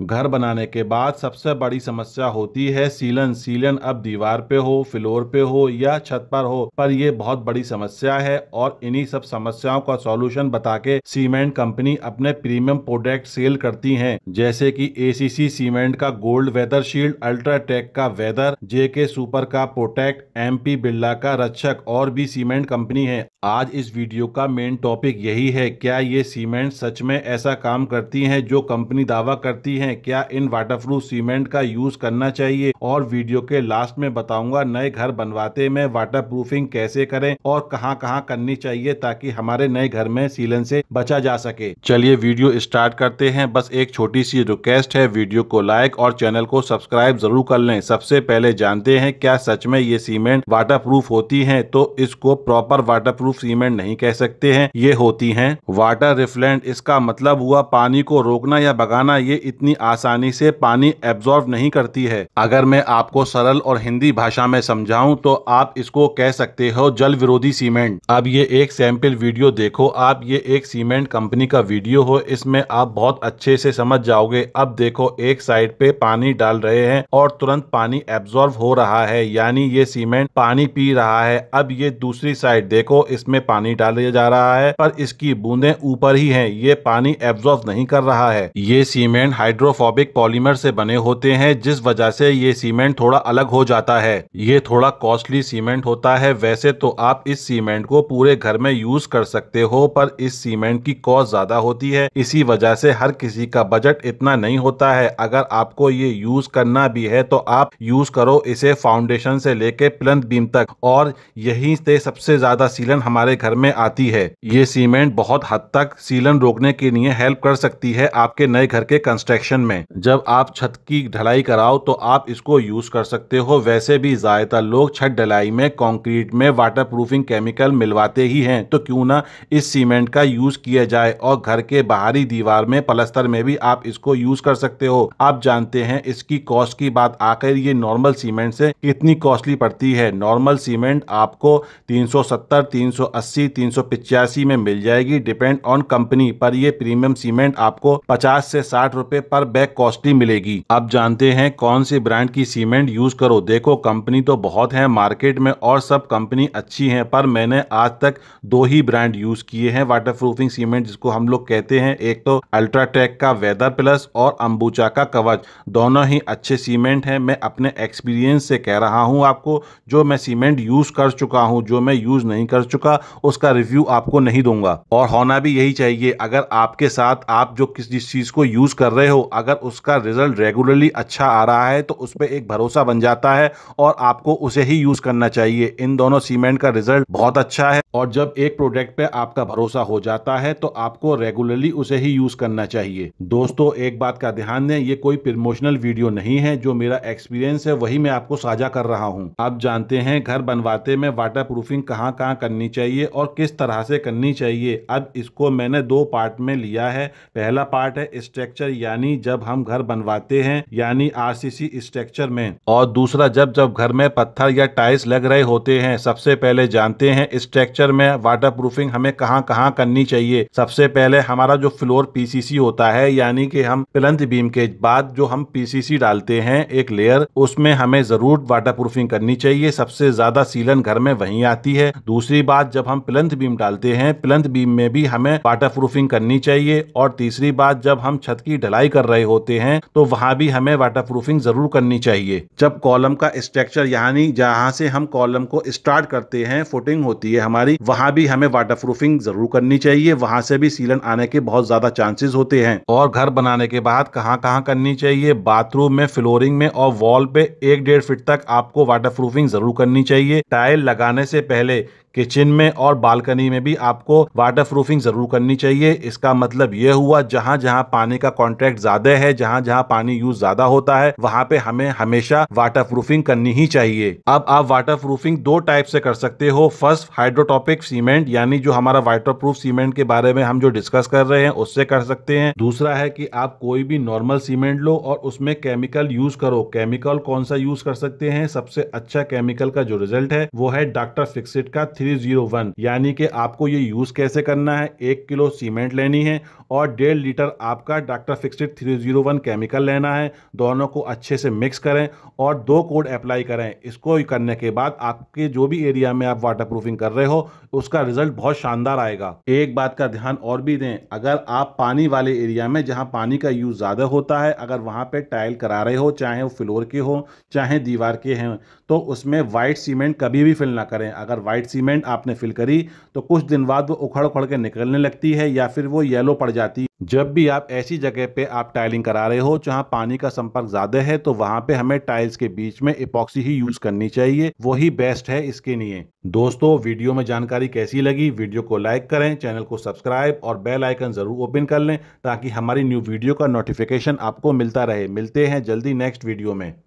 घर बनाने के बाद सबसे बड़ी समस्या होती है सीलन सीलन अब दीवार पे हो फ्लोर पे हो या छत पर हो पर यह बहुत बड़ी समस्या है और इन्हीं सब समस्याओं का सॉल्यूशन बता के सीमेंट कंपनी अपने प्रीमियम प्रोडक्ट सेल करती हैं जैसे कि एसीसी सीमेंट का गोल्ड वेदर शील्ड अल्ट्राटेक का वेदर जेके सुपर का प्रोटेक्ट एम बिरला का रक्षक और भी सीमेंट कंपनी है आज इस वीडियो का मेन टॉपिक यही है क्या ये सीमेंट सच में ऐसा काम करती हैं जो कंपनी दावा करती हैं क्या इन वाटरप्रूफ सीमेंट का यूज करना चाहिए और वीडियो के लास्ट में बताऊंगा नए घर बनवाते में वाटरप्रूफिंग कैसे करें और कहां कहां करनी चाहिए ताकि हमारे नए घर में सीलन से बचा जा सके चलिए वीडियो स्टार्ट करते हैं बस एक छोटी सी रिक्वेस्ट है वीडियो को लाइक और चैनल को सब्सक्राइब जरूर कर ले सबसे पहले जानते हैं क्या सच में ये सीमेंट वाटर होती है तो इसको प्रॉपर वाटर प्रूफ सीमेंट नहीं कह सकते हैं ये होती हैं वाटर रिफ्लेंट इसका मतलब हुआ पानी को रोकना या भगाना ये इतनी आसानी से पानी एब्जॉर्व नहीं करती है अगर मैं आपको सरल और हिंदी भाषा में समझाऊं तो आप इसको कह सकते हो जल विरोधी सीमेंट अब ये एक सैंपल वीडियो देखो आप ये एक सीमेंट कंपनी का वीडियो हो इसमें आप बहुत अच्छे से समझ जाओगे अब देखो एक साइड पे पानी डाल रहे हैं और तुरंत पानी एब्जॉर्व हो रहा है यानी ये सीमेंट पानी पी रहा है अब ये दूसरी साइड देखो इस इसमें पानी दिया जा रहा है पर इसकी बूंदे ऊपर ही है ये पानी एब्जॉर्ब नहीं कर रहा है ये सीमेंट हाइड्रोफोबिक पॉलीमर से बने होते हैं जिस वजह से ये सीमेंट थोड़ा अलग हो जाता है ये थोड़ा कॉस्टली सीमेंट होता है वैसे तो आप इस सीमेंट को पूरे घर में यूज कर सकते हो पर इस सीमेंट की कॉस्ट ज्यादा होती है इसी वजह से हर किसी का बजट इतना नहीं होता है अगर आपको ये यूज करना भी है तो आप यूज करो इसे फाउंडेशन से लेके प्लंथ बीम तक और यही से सबसे ज्यादा सीलन हम हमारे घर में आती है ये सीमेंट बहुत हद तक सीलन रोकने के लिए हेल्प कर सकती है आपके नए घर के कंस्ट्रक्शन में जब आप छत की ढलाई कराओ तो आप इसको यूज कर सकते हो वैसे भी ज्यादातर लोग छत ढलाई में कॉन्क्रीट में वाटर प्रूफिंग केमिकल मिलवाते ही है तो क्यूँ ना इस सीमेंट का यूज किया जाए और घर के बाहरी दीवार में पलस्तर में भी आप इसको यूज कर सकते हो आप जानते हैं इसकी कॉस्ट की बात आकर ये नॉर्मल सीमेंट से कितनी कॉस्टली पड़ती है नॉर्मल सीमेंट आपको 370 300 380 385 में मिल जाएगी डिपेंड ऑन कंपनी पर ये प्रीमियम सीमेंट आपको 50 से 60 रुपए पर बैग कॉस्टली मिलेगी आप जानते हैं कौन से ब्रांड की सीमेंट यूज करो देखो कंपनी तो बहुत है मार्केट में और सब कंपनी अच्छी है पर मैंने आज तक दो ही ब्रांड यूज किए हैं वाटर प्रूफिंग सीमेंट जिसको हम लोग कहते हैं एक तो अल्ट्राटेक का वेदर प्लस और अम्बुचा का कवच दोनों ही अच्छे सीमेंट हैं मैं अपने एक्सपीरियंस से कह रहा हूँ आपको जो मैं सीमेंट यूज कर चुका हूँ जो मैं यूज नहीं कर चुका चुका उसका रिव्यू आपको नहीं दूंगा और होना भी यही चाहिए अगर आपके साथ आप जो किस जिस चीज़ को यूज़ कर रहे हो अगर उसका रिजल्ट रेगुलरली अच्छा आ रहा है तो उस पर एक भरोसा बन जाता है और आपको उसे ही यूज़ करना चाहिए इन दोनों सीमेंट का रिजल्ट बहुत अच्छा है और जब एक प्रोडक्ट पे आपका भरोसा हो जाता है तो आपको रेगुलरली उसे ही यूज करना चाहिए दोस्तों एक बात का ध्यान दें ये कोई प्रमोशनल वीडियो नहीं है जो मेरा एक्सपीरियंस है वही मैं आपको साझा कर रहा हूँ आप जानते हैं घर बनवाते में वाटर प्रूफिंग कहाँ कहाँ करनी चाहिए और किस तरह से करनी चाहिए अब इसको मैंने दो पार्ट में लिया है पहला पार्ट है स्ट्रक्चर यानी जब हम घर बनवाते हैं यानी आरसीसी स्ट्रक्चर में और दूसरा जब जब घर में पत्थर या टाइल्स लग रहे होते हैं सबसे पहले जानते हैं स्ट्रक्चर में वाटर प्रूफिंग हमें कहाँ कहाँ करनी चाहिए सबसे पहले हमारा जो फ्लोर पीसीसी होता है यानी कि हम पिलंत बीम के बाद जो हम पीसीसी डालते हैं एक लेयर उसमें हमें जरूर वाटर प्रूफिंग करनी चाहिए सबसे ज्यादा सीलन घर में वहीं आती है दूसरी बात बाद जब हम प्लंथ बीम डालते हैं प्लंथ बीम में भी हमें वाटर प्रूफिंग करनी चाहिए और तीसरी बात जब हम छत की ढलाई कर रहे होते हैं तो वहां भी हमें वाटर प्रूफिंग जरूर करनी चाहिए जब कॉलम का स्ट्रक्चर यानी जहां से हम कॉलम को स्टार्ट करते हैं फुटिंग होती है हमारी वहां भी हमें वाटर प्रूफिंग जरूर करनी चाहिए वहां से भी सीलन आने के बहुत ज्यादा चांसेस होते हैं और घर बनाने के बाद कहाँ कहाँ करनी चाहिए बाथरूम में फ्लोरिंग में और वॉल पे एक डेढ़ फीट तक आपको वाटर प्रूफिंग जरूर करनी चाहिए टाइल लगाने से पहले किचन में और बालकनी में भी आपको वाटर प्रूफिंग जरूर करनी चाहिए इसका मतलब यह हुआ जहां जहां पानी का कॉन्ट्रैक्ट ज्यादा है जहां जहां पानी यूज ज्यादा होता है वहां पे हमें हमेशा वाटर प्रूफिंग करनी ही चाहिए अब आप वाटर प्रूफिंग दो टाइप से कर सकते हो फर्स्ट हाइड्रोटॉपिक सीमेंट यानी जो हमारा वाटर प्रूफ सीमेंट के बारे में हम जो डिस्कस कर रहे हैं उससे कर सकते हैं दूसरा है कि आप कोई भी नॉर्मल सीमेंट लो और उसमें केमिकल यूज करो केमिकल कौन सा यूज कर सकते हैं सबसे अच्छा केमिकल का जो रिजल्ट है वो है डॉक्टर फिक्सिट का थ्री थ्री जीरो वन यानी कि आपको ये यूज़ कैसे करना है एक किलो सीमेंट लेनी है और डेढ़ लीटर आपका doctor Fixit three zero one chemical लेना है दोनों को अच्छे से मिक्स करें और दो कोड अप्लाई करें इसको करने के बाद आपके जो भी एरिया में आप वाटर प्रूफिंग कर रहे हो उसका रिजल्ट बहुत शानदार आएगा एक बात का ध्यान और भी दें अगर आप पानी वाले एरिया में जहाँ पानी का यूज़ ज़्यादा होता है अगर वहां पर टाइल करा रहे हो चाहे वो फ्लोर के हो चाहे दीवार के हैं तो उसमें व्हाइट सीमेंट कभी भी फिल ना करें अगर व्हाइट सीमेंट रिक्वायरमेंट आपने फिल करी तो कुछ दिन बाद वो उखड़ उखड़ के निकलने लगती है या फिर वो येलो पड़ जाती है जब भी आप ऐसी जगह पे आप टाइलिंग करा रहे हो जहाँ पानी का संपर्क ज़्यादा है तो वहाँ पे हमें टाइल्स के बीच में इपॉक्सी ही यूज़ करनी चाहिए वही बेस्ट है इसके लिए दोस्तों वीडियो में जानकारी कैसी लगी वीडियो को लाइक करें चैनल को सब्सक्राइब और बेल आइकन ज़रूर ओपन कर लें ताकि हमारी न्यू वीडियो का नोटिफिकेशन आपको मिलता रहे मिलते हैं जल्दी नेक्स्ट वीडियो में